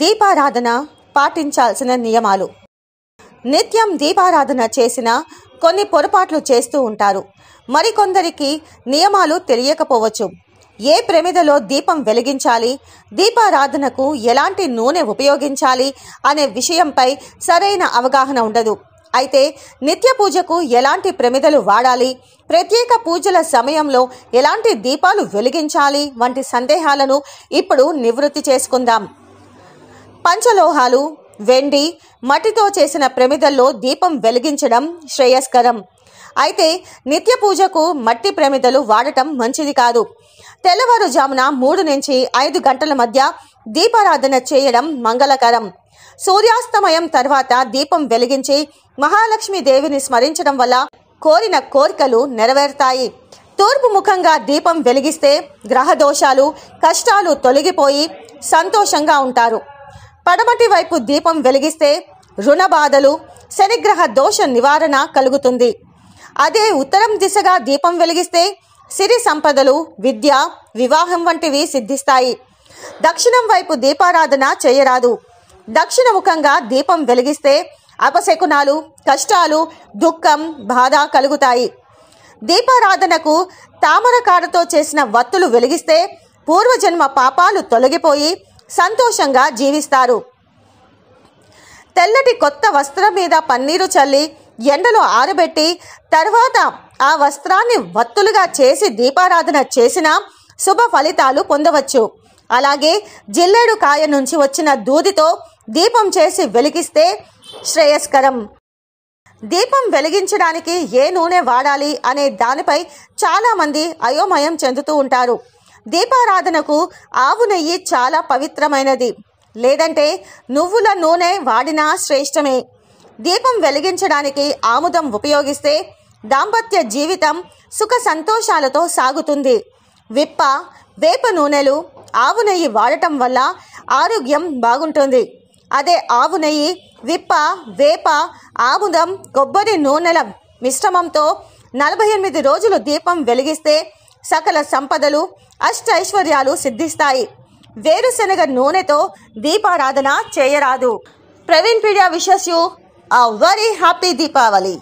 దీపారాధన పాటించాల్సిన నియమాలు నిత్యం దీపారాధన చేసిన కొన్ని పొరపాట్లు చేస్తూ ఉంటారు మరికొందరికి నియమాలు తెలియకపోవచ్చు ఏ ప్రమిదలో దీపం వెలిగించాలి దీపారాధనకు ఎలాంటి నూనె ఉపయోగించాలి అనే విషయంపై సరైన అవగాహన ఉండదు అయితే నిత్య పూజకు ఎలాంటి ప్రమిదలు వాడాలి ప్రత్యేక పూజల సమయంలో ఎలాంటి దీపాలు వెలిగించాలి వంటి సందేహాలను ఇప్పుడు నివృత్తి చేసుకుందాం పంచలోహాలు వెండి మట్టితో చేసిన ప్రమిదల్లో దీపం వెలిగించడం శ్రేయస్కరం అయితే నిత్య పూజకు మట్టి ప్రమిదలు వాడటం మంచిది కాదు తెల్లవారుజామున మూడు నుంచి ఐదు గంటల మధ్య దీపారాధన చేయడం మంగళకరం సూర్యాస్తమయం తర్వాత దీపం వెలిగించి మహాలక్ష్మి దేవిని స్మరించడం వల్ల కోరిన కోరికలు నెరవేరుతాయి తూర్పు ముఖంగా దీపం వెలిగిస్తే గ్రహదోషాలు కష్టాలు తొలగిపోయి సంతోషంగా ఉంటారు పడమటి వైపు దీపం వెలిగిస్తే రుణ బాధలు శనిగ్రహ దోష నివారణ కలుగుతుంది అదే ఉత్తరం దిశగా దీపం వెలిగిస్తే సిరి సంపదలు విద్య వివాహం వంటివి సిద్ధిస్తాయి దక్షిణం వైపు దీపారాధన చేయరాదు దక్షిణముఖంగా దీపం వెలిగిస్తే అపశకునాలు కష్టాలు దుఃఖం బాధ కలుగుతాయి దీపారాధనకు తామర కాడతో చేసిన వత్తులు వెలిగిస్తే పూర్వజన్మ పాపాలు తొలగిపోయి సంతోషంగా జీవిస్తారు తెల్లటి కొత్త వస్త్రం మీద పన్నీరు చల్లి ఎండలో ఆరబెట్టి తర్వాత ఆ వస్త్రాన్ని వత్తులుగా చేసి దీపారాధన చేసిన శుభ ఫలితాలు పొందవచ్చు అలాగే జిల్లేడు కాయ నుంచి వచ్చిన దూదితో దీపం చేసి వెలిగిస్తే శ్రేయస్కరం దీపం వెలిగించడానికి ఏ నూనె వాడాలి అనే దానిపై చాలామంది అయోమయం చెందుతూ ఉంటారు దీపారాధనకు ఆవు నెయ్యి చాలా పవిత్రమైనది లేదంటే నువ్వుల నూనె వాడినా శ్రేష్టమే దీపం వెలిగించడానికి ఆముదం ఉపయోగిస్తే దాంపత్య జీవితం సుఖ సంతోషాలతో సాగుతుంది విప్ప వేప నూనెలు ఆవు నెయ్యి వాడటం వల్ల ఆరోగ్యం బాగుంటుంది అదే ఆవు నెయ్యి విప్ప వేప ఆముదం కొబ్బరి నూనెల మిశ్రమంతో నలభై ఎనిమిది రోజులు దీపం వెలిగిస్తే సకల సంపదలు అష్ట ఐశ్వర్యాలు సిద్ధిస్తాయి వేరుశనగ నూనెతో దీపారాధన చేయరాదు Praveen pedia wishes you a very happy Deepavali